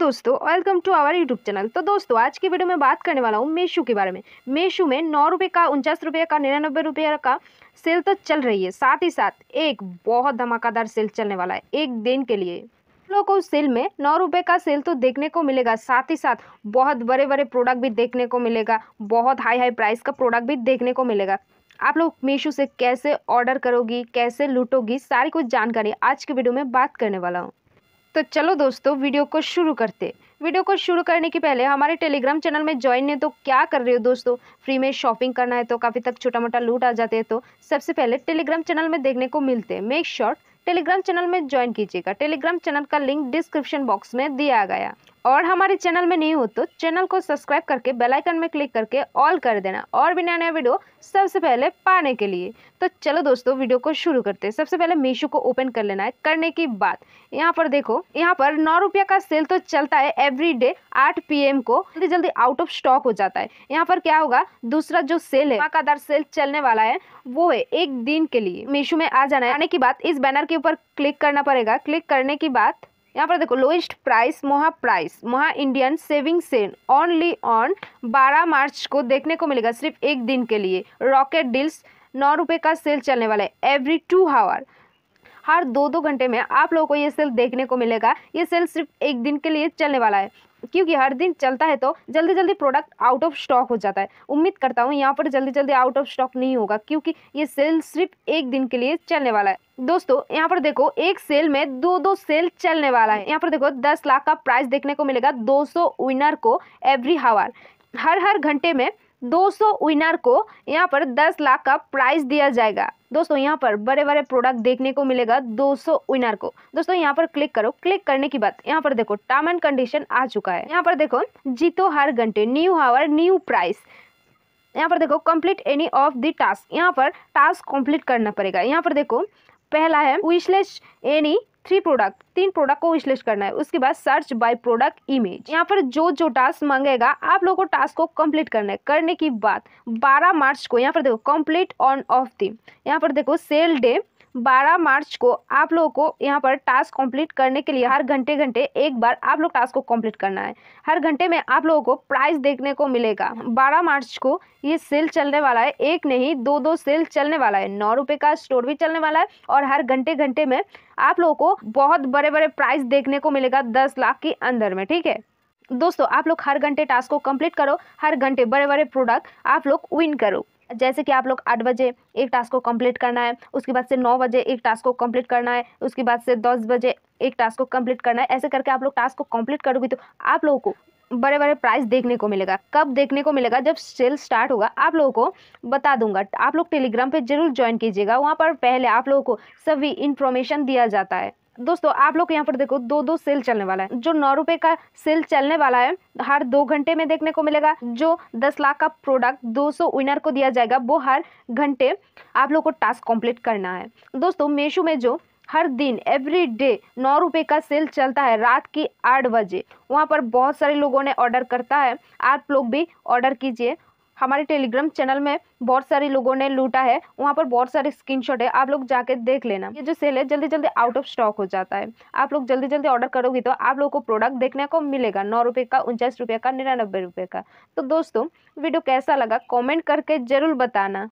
दोस्तों welcome to our YouTube channel तो दोस्तों आज की वीडियो में बात करने वाला हूँ मेशू के बारे में मेशू में नौ रुपये का उनचास रुपये का निन्यानबे रुपये का सेल तो चल रही है साथ ही साथ एक बहुत धमाकेदार सेल चलने वाला है एक दिन के लिए लोगों को सेल में नौ रुपये का सेल तो देखने को मिलेगा साथ ही साथ बहुत बड़े बड़े प्रोडक्ट भी देखने को मिलेगा बहुत हाई हाई प्राइस का प्रोडक्ट भी देखने को मिलेगा आप लोग मीशो से कैसे ऑर्डर करोगी कैसे लूटोगी सारी कुछ जानकारी आज की वीडियो में बात करने वाला हूँ तो चलो दोस्तों वीडियो को शुरू करते वीडियो को शुरू करने के पहले हमारे टेलीग्राम चैनल में ज्वाइन नहीं तो क्या कर रहे हो दोस्तों फ्री में शॉपिंग करना है तो काफ़ी तक छोटा मोटा लूट आ जाते हैं तो सबसे पहले टेलीग्राम चैनल में देखने को मिलते हैं मेक श्योर टेलीग्राम चैनल में ज्वाइन कीजिएगा टेलीग्राम चैनल का लिंक डिस्क्रिप्शन बॉक्स में दिया गया और हमारे चैनल में नहीं हो तो चैनल को सब्सक्राइब करके बेल आइकन में क्लिक करके ऑल कर देना और भी नया नया वीडियो सबसे पहले पाने के लिए तो चलो दोस्तों वीडियो को शुरू करते हैं सबसे पहले मीशो को ओपन कर लेना है करने की बात यहाँ पर देखो यहाँ पर नौ रुपया का सेल तो चलता है एवरी डे आठ पी को जल्दी जल्दी आउट ऑफ स्टॉक हो जाता है यहाँ पर क्या होगा दूसरा जो सेल है धमाकादार सेल चलने वाला है वो है एक दिन के लिए मीशो में आ जाना है आने की बात इस बैनर के ऊपर क्लिक करना पड़ेगा क्लिक करने की बात यहाँ पर देखो लोएस्ट प्राइस मोहा प्राइस मोहा इंडियन सेविंग सेन ऑनली ऑन बारह मार्च को देखने को मिलेगा सिर्फ एक दिन के लिए रॉकेट डील्स नौ रुपये का सेल चलने वाला है एवरी टू हावर हर दो दो घंटे में आप लोगों को ये सेल देखने को मिलेगा ये सेल सिर्फ एक दिन के लिए चलने वाला है क्योंकि हर दिन चलता है तो जल्दी जल्दी प्रोडक्ट आउट ऑफ स्टॉक हो जाता है उम्मीद करता हूँ यहाँ पर जल्दी जल्दी आउट ऑफ स्टॉक नहीं होगा क्योंकि ये सेल सिर्फ एक दिन के लिए चलने वाला है दोस्तों यहाँ पर देखो एक सेल में दो दो सेल चलने वाला है यहाँ पर देखो दस लाख का प्राइस देखने को मिलेगा सौ विनर को एवरी हावर हर हर घंटे में 200 विनर को यहाँ पर 10 लाख का प्राइस दिया जाएगा दोस्तों यहाँ पर बड़े बड़े प्रोडक्ट देखने को मिलेगा 200 विनर को दोस्तों यहाँ पर क्लिक करो क्लिक करने की बात यहाँ पर देखो टर्म एंड कंडीशन आ चुका है यहाँ पर देखो जीतो हर घंटे न्यू हावर न्यू प्राइस यहाँ पर देखो complete any of the task यहाँ पर टास्क कंप्लीट करना पड़ेगा यहाँ पर देखो पहला है विशलेस एनी थ्री प्रोडक्ट तीन प्रोडक्ट को विश्लेष करना है उसके बाद सर्च बाय प्रोडक्ट इमेज यहाँ पर जो जो टास्क मांगेगा आप लोगों को टास्क को कंप्लीट करना है करने की बात 12 मार्च को यहाँ पर देखो कंप्लीट ऑन ऑफ दी यहाँ पर देखो सेल डे 12 मार्च को आप लोगों को यहाँ पर टास्क कंप्लीट करने के लिए हर घंटे घंटे एक बार आप लोग टास्क को कंप्लीट करना है हर घंटे में आप लोगों को प्राइस देखने को मिलेगा 12 मार्च को ये सेल चलने वाला है एक नहीं दो दो सेल चलने वाला है नौ रुपये का स्टोर भी चलने वाला है और हर घंटे घंटे में आप लोगों को बहुत बड़े बड़े प्राइस देखने को मिलेगा दस लाख के अंदर में ठीक है दोस्तों आप लोग हर घंटे टास्क को कंप्लीट करो हर घंटे बड़े बड़े प्रोडक्ट आप लोग विन करो जैसे कि आप लोग आठ बजे एक टास्क को कंप्लीट करना है उसके बाद से नौ बजे एक टास्क को कंप्लीट करना है उसके बाद से दस बजे एक टास्क को कंप्लीट करना है ऐसे करके आप लोग टास्क को कंप्लीट करोगे तो आप लोगों को बड़े बड़े प्राइस देखने को मिलेगा कब देखने को मिलेगा जब सेल स्टार्ट होगा आप लोगों को बता दूंगा आप लोग टेलीग्राम पे जरूर ज्वाइन कीजिएगा वहाँ पर पहले आप लोगों को सभी इन्फॉर्मेशन दिया जाता है दोस्तों आप लोग यहाँ पर देखो दो दो सेल चलने वाला है जो नौ रुपए का सेल चलने वाला है हर दो घंटे में देखने को मिलेगा जो दस लाख का प्रोडक्ट दो सौ विनर को दिया जाएगा वो हर घंटे आप लोग को टास्क कंप्लीट करना है दोस्तों मेशो में जो हर दिन एवरी डे नौ रुपये का सेल चलता है रात की आठ बजे वहाँ पर बहुत सारे लोगों ने ऑर्डर करता है आप लोग भी ऑर्डर कीजिए हमारे टेलीग्राम चैनल में बहुत सारे लोगों ने लूटा है वहाँ पर बहुत सारे स्क्रीन है आप लोग जाके देख लेना ये जो सेल है जल्दी जल्दी आउट ऑफ स्टॉक हो जाता है आप लोग जल्दी जल्दी ऑर्डर करोगे तो आप लोग को प्रोडक्ट देखने को मिलेगा नौ रुपये का उनचास रुपये का निन्यानबे रुपये का तो दोस्तों वीडियो कैसा लगा कॉमेंट करके ज़रूर बताना